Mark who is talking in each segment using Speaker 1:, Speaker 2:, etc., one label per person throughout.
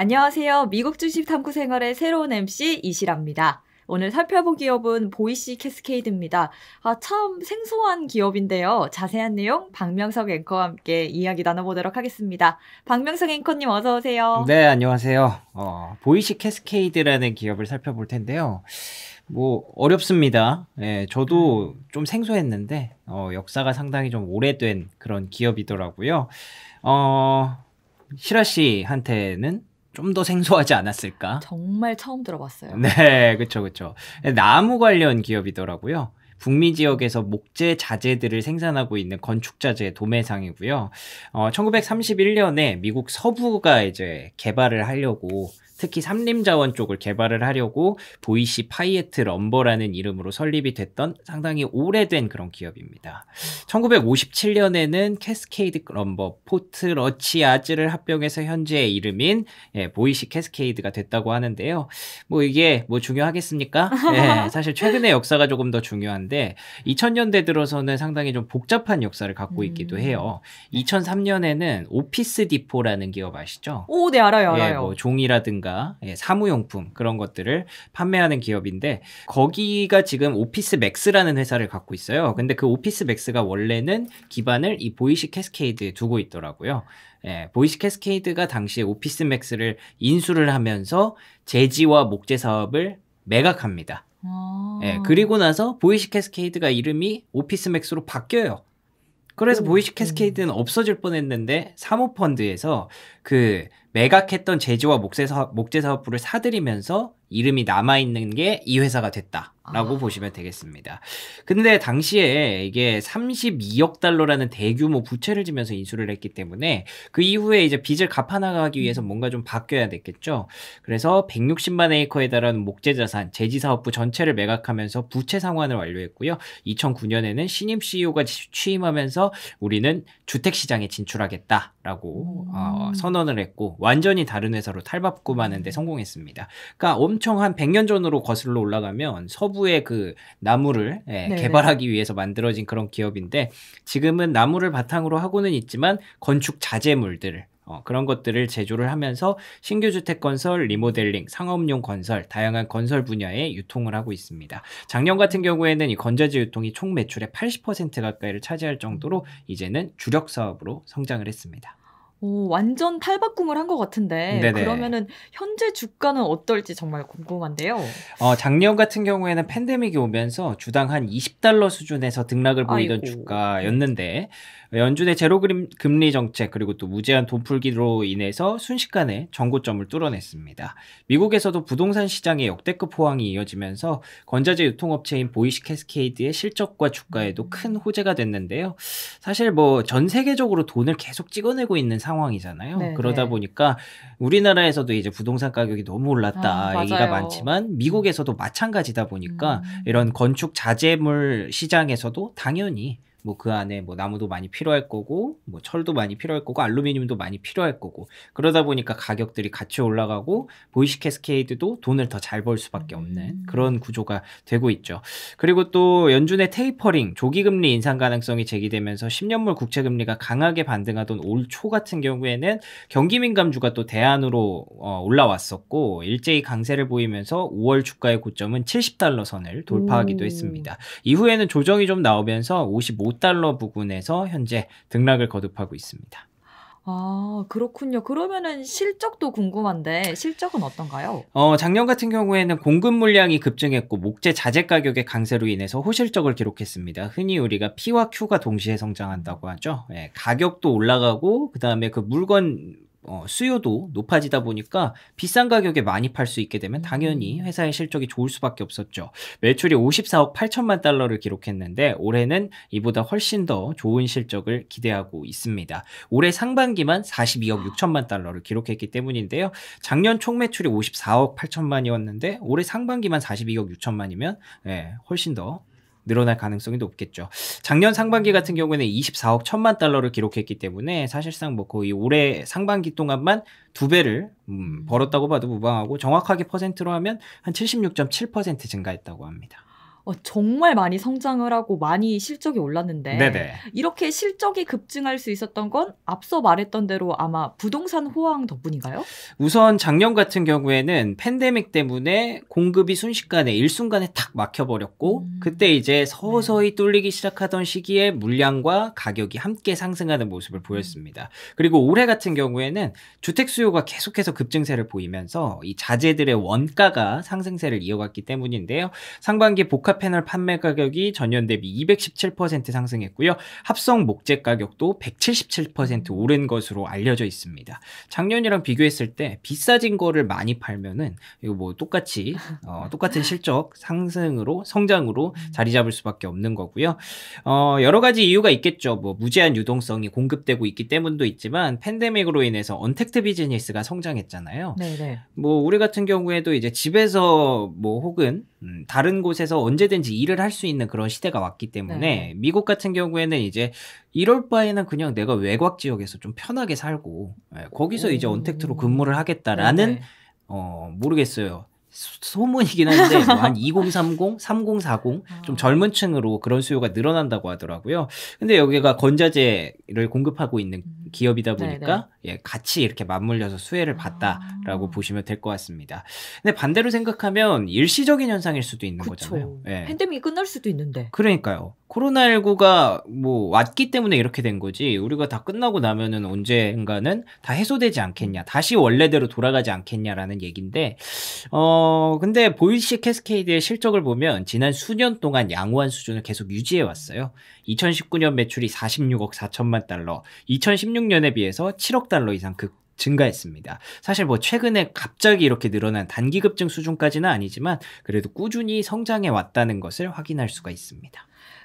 Speaker 1: 안녕하세요. 미국 주식 탐구 생활의 새로운 MC 이시랍니다 오늘 살펴볼 기업은 보이시 캐스케이드입니다. 아, 참 생소한 기업인데요. 자세한 내용 박명석 앵커와 함께 이야기 나눠보도록 하겠습니다. 박명석 앵커님 어서 오세요.
Speaker 2: 네, 안녕하세요. 어, 보이시 캐스케이드라는 기업을 살펴볼 텐데요. 뭐 어렵습니다. 예, 저도 좀 생소했는데 어, 역사가 상당히 좀 오래된 그런 기업이더라고요. 어, 시라 씨한테는 좀더 생소하지 않았을까?
Speaker 1: 정말 처음 들어봤어요.
Speaker 2: 네, 그렇죠, 그렇죠. 나무 관련 기업이더라고요. 북미 지역에서 목재 자재들을 생산하고 있는 건축자재 도매상이고요. 어, 1931년에 미국 서부가 이제 개발을 하려고 특히 삼림자원 쪽을 개발을 하려고 보이시 파이에트 럼버라는 이름으로 설립이 됐던 상당히 오래된 그런 기업입니다. 1957년에는 캐스케이드 럼버 포트 러치아즈를 합병해서 현재의 이름인 예, 보이시 캐스케이드가 됐다고 하는데요. 뭐 이게 뭐 중요하겠습니까? 예, 사실 최근의 역사가 조금 더 중요한데 2000년대 들어서는 상당히 좀 복잡한 역사를 갖고 있기도 음. 해요. 2003년에는 오피스 디포라는 기업 아시죠? 오,
Speaker 1: 네 알아요, 예, 알아요. 예, 뭐
Speaker 2: 종이라든가 우리가 예, 사무용품 그런 것들을 판매하는 기업인데 거기가 지금 오피스 맥스라는 회사를 갖고 있어요. 근데 그 오피스 맥스가 원래는 기반을 이 보이시 캐스케이드에 두고 있더라고요. 예, 보이시 캐스케이드가 당시에 오피스 맥스를 인수를 하면서 재지와 목재 사업을 매각합니다. 아. 예, 그리고 나서 보이시 캐스케이드가 이름이 오피스맥스로 바뀌어요. 그래서 음, 보이시 음. 캐스케이드는 없어질 뻔했는데 사모펀드에서 그 매각했던 제조와 목재 사업부를 사들이면서 이름이 남아 있는 게 이 회사가 됐다. 라고 아. 보시면 되겠습니다. 근데 당시에 이게 32억 달러라는 대규모 부채를 지면서 인수를 했기 때문에 그 이후에 이제 빚을 갚아나가기 음. 위해서 뭔가 좀 바뀌어야 됐겠죠. 그래서 160만 에이커에 달하는 목재 자산, 제지 사업부 전체를 매각하면서 부채 상환을 완료했고요. 2009년에는 신임 CEO가 취임하면서 우리는 주택 시장에 진출하겠다라고 어, 선언을 했고 완전히 다른 회사로 탈바꿈하는데 음. 성공했습니다. 그러니까 엄청 한 100년 전으로 거슬러 올라가면 서부 수부의 그 나무를 예, 네. 개발하기 위해서 만들어진 그런 기업인데 지금은 나무를 바탕으로 하고는 있지만 건축 자재물들 어, 그런 것들을 제조를 하면서 신규 주택 건설, 리모델링, 상업용 건설, 다양한 건설 분야에 유통을 하고 있습니다. 작년 같은 경우에는 이 건자재 유통이 총 매출의 80% 가까이를 차지할 정도로 이제는 주력 사업으로 성장을 했습니다.
Speaker 1: 오, 완전 탈바꿈을 한 것 같은데 네네. 그러면은 현재 주가는 어떨지 정말 궁금한데요.
Speaker 2: 어, 작년 같은 경우에는 팬데믹이 오면서 주당 한 20달러 수준에서 등락을 보이던 아이고. 주가였는데 연준의 제로 금리 정책 그리고 또 무제한 돈풀기로 인해서 순식간에 정고점을 뚫어냈습니다. 미국에서도 부동산 시장의 역대급 호황이 이어지면서 건자재 유통업체인 보이시 캐스케이드의 실적과 주가에도 큰 호재가 됐는데요. 사실 뭐 전 세계적으로 돈을 계속 찍어내고 있는 상황이잖아요. 네, 그러다 네. 보니까 우리나라에서도 이제 부동산 가격이 너무 올랐다 아, 얘기가 많지만 미국에서도 마찬가지다 보니까 음. 이런 건축 자재물 시장에서도 당연히 뭐그 안에 뭐 나무도 많이 필요할 거고 뭐 철도 많이 필요할 거고 알루미늄도 많이 필요할 거고 그러다 보니까 가격들이 같이 올라가고 보이시 캐스케이드도 돈을 더 잘 벌 수밖에 없는 음. 그런 구조가 되고 있죠. 그리고 또 연준의 테이퍼링 조기 금리 인상 가능성이 제기되면서 10년물 국채 금리가 강하게 반등하던 올 초 같은 경우에는 경기 민감주가 또 대안으로 어, 올라왔었고 일제히 강세를 보이면서 5월 주가의 고점은 70달러 선을 돌파하기도 오. 했습니다. 이후에는 조정이 좀 나오면서 55 5달러 부근에서 현재 등락을 거듭하고 있습니다.
Speaker 1: 아, 그렇군요. 그러면은 실적도 궁금한데 실적은 어떤가요?
Speaker 2: 어, 작년 같은 경우에는 공급 물량이 급증했고 목재 자재 가격의 강세로 인해서 호실적을 기록했습니다. 흔히 우리가 P와 Q가 동시에 성장한다고 하죠. 예, 가격도 올라가고 그다음에 그 물건 어, 수요도 높아지다 보니까 비싼 가격에 많이 팔 수 있게 되면 당연히 음. 회사의 실적이 좋을 수밖에 없었죠. 매출이 54억 8천만 달러를 기록했는데 올해는 이보다 훨씬 더 좋은 실적을 기대하고 있습니다. 올해 상반기만 42억 6천만 달러를 기록했기 때문인데요. 작년 총 매출이 54억 8천만이었는데 올해 상반기만 42억 6천만이면 예, 훨씬 더 늘어날 가능성이 높겠죠. 작년 상반기 같은 경우에는 24억 천만 달러를 기록했기 때문에 사실상 뭐 거의 올해 상반기 동안만 두 배를 음, 음. 벌었다고 봐도 무방하고 정확하게 퍼센트로 하면 한 76.7% 증가했다고 합니다.
Speaker 1: 어, 정말 많이 성장을 하고 많이 실적이 올랐는데 네네. 이렇게 실적이 급증할 수 있었던 건 앞서 말했던 대로 아마 부동산 호황 덕분인가요?
Speaker 2: 우선 작년 같은 경우에는 팬데믹 때문에 공급이 순식간에 일순간에 탁 막혀버렸고 음. 그때 이제 서서히 네. 뚫리기 시작하던 시기에 물량과 가격이 함께 상승하는 모습을 보였습니다. 음. 그리고 올해 같은 경우에는 주택 수요가 계속해서 급증세를 보이면서 이 자재들의 원가가 상승세를 이어갔기 때문인데요. 상반기 복합 녹화 패널 판매 가격이 전년 대비 217% 상승했고요. 합성 목재 가격도 177% 오른 것으로 알려져 있습니다. 작년이랑 비교했을 때 비싸진 거를 많이 팔면은 이거 뭐 똑같이 어, 똑같은 실적 상승으로 성장으로 음. 자리 잡을 수밖에 없는 거고요. 어, 여러 가지 이유가 있겠죠. 뭐 무제한 유동성이 공급되고 있기 때문도 있지만 팬데믹으로 인해서 언택트 비즈니스가 성장했잖아요. 네네. 네. 뭐 우리 같은 경우에도 이제 집에서 뭐 혹은 음, 다른 곳에서 언제든지 일을 할 수 있는 그런 시대가 왔기 때문에 네, 네. 미국 같은 경우에는 이제 이럴 바에는 그냥 내가 외곽 지역에서 좀 편하게 살고 예, 거기서 오. 이제 언택트로 근무를 하겠다라는 네. 네. 어 모르겠어요. 소문이긴 한데 뭐한 2030, 3040 좀 젊은 층으로 그런 수요가 늘어난다고 하더라고요. 근데 여기가 건자재를 공급하고 있는 기업이다 네, 네. 보니까 네네. 예, 같이 이렇게 맞물려서 수혜를 봤다라고 아. 보시면 될 것 같습니다. 근데 반대로 생각하면 일시적인 현상일 수도 있는 그쵸. 거잖아요. 예.
Speaker 1: 팬데믹이 끝날 수도 있는데.
Speaker 2: 그러니까요. 코로나19가 뭐 왔기 때문에 이렇게 된 거지 우리가 다 끝나고 나면은 언인가는다 해소되지 않겠냐 다시 원래대로 돌아가지 않겠냐라는 얘기인데 어 근데 보이시 캐스케이드의 실적을 보면 지난 수년 동안 양호한 수준을 계속 유지해 왔어요 2019년 매출이 46억 4천만 달러 2016 2016년에 비해서 7억 달러 이상 급 증가했습니다. 사실 뭐 최근에 갑자기 이렇게 늘어난 단기 급증 수준까지는 아니지만 그래도 꾸준히 성장해 왔다는 것을 확인할 수가 있습니다.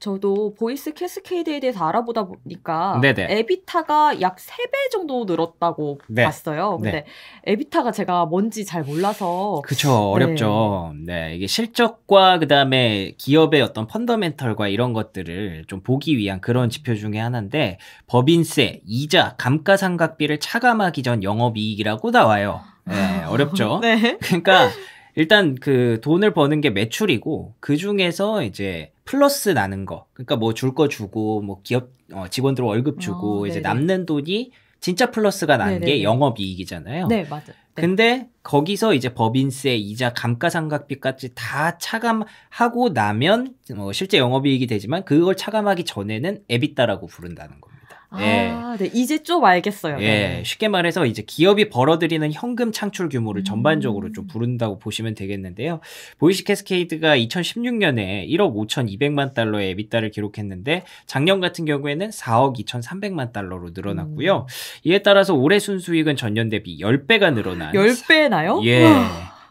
Speaker 1: 저도 보이스 캐스케이드에 대해서 알아보다 보니까 네네. 에비타가 약 3배 정도 늘었다고 네. 봤어요. 네. 근데 네. 에비타가 제가 뭔지 잘 몰라서 그쵸 네. 어렵죠.
Speaker 2: 네. 네. 이게 실적과 그다음에 기업의 어떤 펀더멘털과 이런 것들을 좀 보기 위한 그런 지표 중에 하나인데 법인세, 이자, 감가상각비를 차감하기 전 영업이익이라고 나와요. 네, 어렵죠. 네. 그러니까 일단 그 돈을 버는 게 매출이고 그 중에서 이제 플러스 나는 거 그러니까 뭐 줄 거 주고 뭐 기업 어, 직원들 월급 주고 어, 이제 남는 돈이 진짜 플러스가 나는 게 영업이익이잖아요. 네맞아 네. 근데 거기서 이제 법인세, 이자, 감가상각비까지 다 차감하고 나면 뭐 실제 영업이익이 되지만 그걸 차감하기 전에는 에비따라고 부른다는 거예요. 예. 아,
Speaker 1: 예. 네, 이제 좀 알겠어요. 예, 네.
Speaker 2: 쉽게 말해서 이제 기업이 벌어들이는 현금 창출 규모를 음. 전반적으로 좀 음. 부른다고 보시면 되겠는데요. 보이시 캐스케이드가 2016년에 1억 5,200만 달러의 에비타를 기록했는데 작년 같은 경우에는 4억 2,300만 달러로 늘어났고요. 음. 이에 따라서 올해 순수익은 전년 대비 10배가 늘어난 10배나요? 예.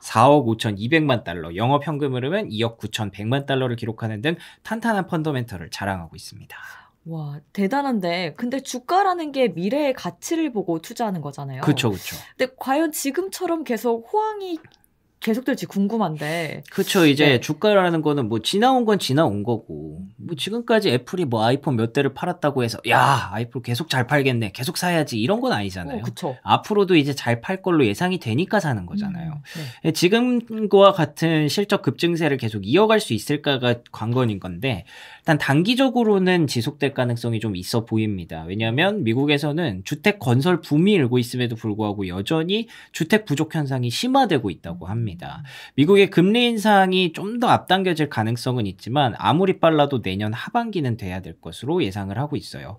Speaker 2: 4억 5,200만 달러, 영업 현금 흐름은 2억 9,100만 달러를 기록하는 등 탄탄한 펀더멘털을 자랑하고 있습니다.
Speaker 1: 와, 대단한데. 근데 주가라는 게 미래의 가치를 보고 투자하는 거잖아요. 그렇죠, 그렇죠. 근데 과연 지금처럼 계속 호황이 계속될지 궁금한데. 그렇죠.
Speaker 2: 이제 네. 주가라는 거는 뭐 지나온 건 지나온 거고 뭐 지금까지 애플이 뭐 아이폰 몇 대를 팔았다고 해서 야 아이폰 계속 잘 팔겠네 계속 사야지 이런 건 아니잖아요. 어, 그쵸. 앞으로도 이제 잘 팔 걸로 예상이 되니까 사는 거잖아요. 음, 네. 예, 지금과 같은 실적 급증세를 계속 이어갈 수 있을까가 관건인 건데 일단 단기적으로는 지속될 가능성이 좀 있어 보입니다. 왜냐하면 미국에서는 주택 건설 붐이 일고 있음에도 불구하고 여전히 주택 부족 현상이 심화되고 있다고 합니다. 있습니다. 미국의 금리 인상이 좀 더 앞당겨질 가능성은 있지만 아무리 빨라도 내년 하반기는 돼야 될 것으로 예상을 하고 있어요.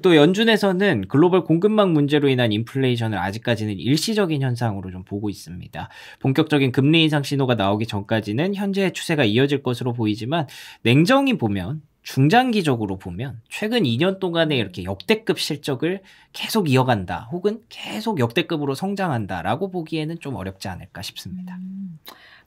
Speaker 2: 또 연준에서는 글로벌 공급망 문제로 인한 인플레이션을 아직까지는 일시적인 현상으로 좀 보고 있습니다. 본격적인 금리 인상 신호가 나오기 전까지는 현재의 추세가 이어질 것으로 보이지만 냉정히 보면 중장기적으로 보면 최근 2년 동안에 이렇게 역대급 실적을 계속 이어간다 혹은 계속 역대급으로 성장한다라고 보기에는 좀 어렵지 않을까 싶습니다.
Speaker 1: 음.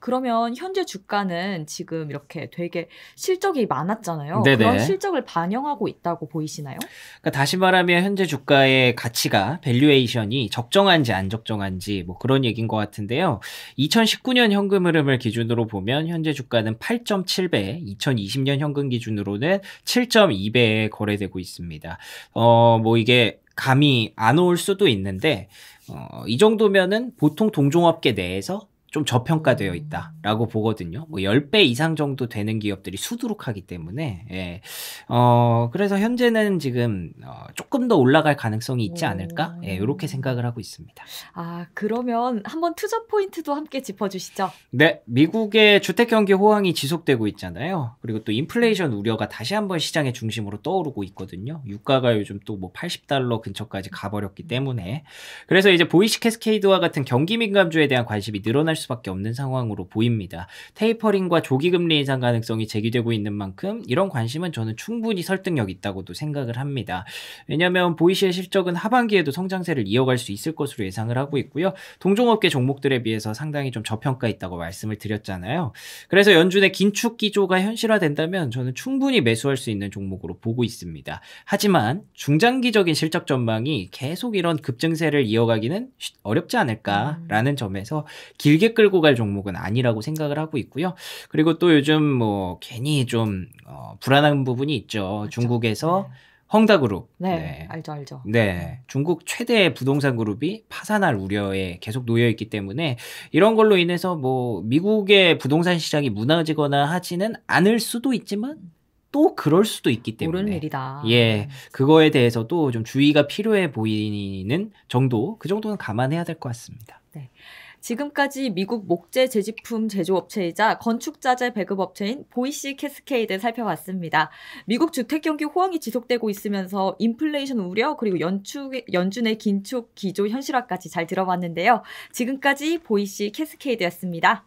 Speaker 1: 그러면 현재 주가는 지금 이렇게 되게 실적이 많았잖아요. 네네. 그런 실적을 반영하고 있다고 보이시나요?
Speaker 2: 그러니까 다시 말하면 현재 주가의 가치가 밸류에이션이 적정한지 안 적정한지 뭐 그런 얘기인 것 같은데요. 2019년 현금 흐름을 기준으로 보면 현재 주가는 8.7배, 2020년 현금 기준으로는 7.2배에 거래되고 있습니다. 어, 뭐 이게 감이 안 올 수도 있는데 어, 이 정도면은 보통 동종업계 내에서 좀 저평가되어 있다라고 보거든요. 뭐 10배 이상 정도 되는 기업들이 수두룩하기 때문에 예. 어, 그래서 현재는 지금 어, 조금 더 올라갈 가능성이 있지 않을까? 예, 이렇게 생각을 하고 있습니다.
Speaker 1: 아, 그러면 한번 투자 포인트도 함께 짚어 주시죠.
Speaker 2: 네, 미국의 주택 경기 호황이 지속되고 있잖아요. 그리고 또 인플레이션 우려가 다시 한번 시장의 중심으로 떠오르고 있거든요. 유가가 요즘 또 뭐 80달러 근처까지 가버렸기 때문에 그래서 이제 보이시 캐스케이드와 같은 경기 민감주에 대한 관심이 늘어날 수 수밖에 없는 상황으로 보입니다. 테이퍼링과 조기금리 예상 가능성이 제기되고 있는 만큼 이런 관심은 저는 충분히 설득력 있다고도 생각을 합니다. 왜냐하면 보이시의 실적은 하반기에도 성장세를 이어갈 수 있을 것으로 예상을 하고 있고요. 동종업계 종목들에 비해서 상당히 좀 저평가 있다고 말씀을 드렸잖아요. 그래서 연준의 긴축 기조가 현실화된다면 저는 충분히 매수할 수 있는 종목으로 보고 있습니다. 하지만 중장기적인 실적 전망이 계속 이런 급증세를 이어가기는 어렵지 않을까라는 음. 점에서 길게 끌고 갈 종목은 아니라고 생각을 하고 있고요. 그리고 또 요즘 뭐 괜히 좀 어, 불안한 부분이 있죠. 그렇 중국에서 네. 헝다그룹.
Speaker 1: 네, 네, 알죠, 알죠.
Speaker 2: 네, 중국 최대 의 부동산 그룹이 파산할 우려에 계속 놓여 있기 때문에 이런 걸로 인해서 뭐 미국의 부동산 시장이 무너지거나 하지는 않을 수도
Speaker 1: 있지만 또
Speaker 2: 그럴 수도 있기
Speaker 1: 때문에 모르는 일이다.
Speaker 2: 예, 그거에 대해서도 좀 주의가 필요해 보이는 정도, 그 정도는 감안해야 될 것 같습니다. 네.
Speaker 1: 지금까지 미국 목재 재지품 제조업체이자 건축자재 배급업체인 보이시 캐스케이드 살펴봤습니다. 미국 주택 경기 호황이 지속되고 있으면서 인플레이션 우려 그리고 연축, 연준의 긴축 기조 현실화까지 잘 들어봤는데요. 지금까지 보이시 캐스케이드였습니다.